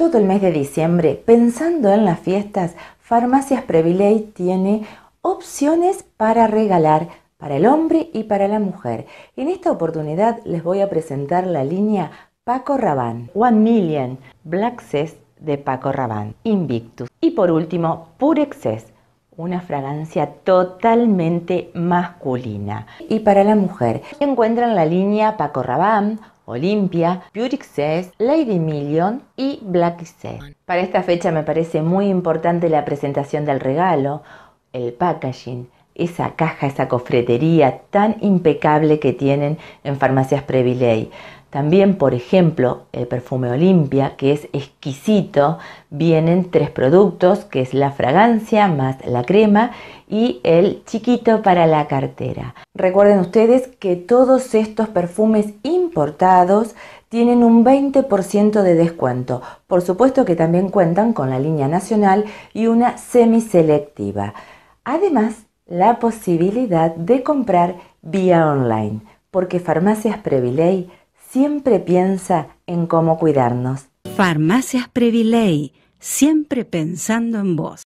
Todo el mes de diciembre, pensando en las fiestas, Farmacias Previley tiene opciones para regalar para el hombre y para la mujer. En esta oportunidad les voy a presentar la línea Paco Rabanne, One Million, Black Cess de Paco Rabanne, Invictus y por último Pure Excess una fragancia totalmente masculina. Y para la mujer, encuentran la línea Paco Rabanne, Olimpia, Beauty Lady Million y Black Excess. Para esta fecha me parece muy importante la presentación del regalo, el packaging, esa caja, esa cofretería tan impecable que tienen en Farmacias Previley. También, por ejemplo, el perfume Olimpia, que es exquisito, vienen tres productos, que es la fragancia más la crema y el chiquito para la cartera. Recuerden ustedes que todos estos perfumes importados tienen un 20% de descuento. Por supuesto que también cuentan con la línea nacional y una semiselectiva. Además, la posibilidad de comprar vía online, porque Farmacias Previlei siempre piensa en cómo cuidarnos. Farmacias Previley, siempre pensando en vos.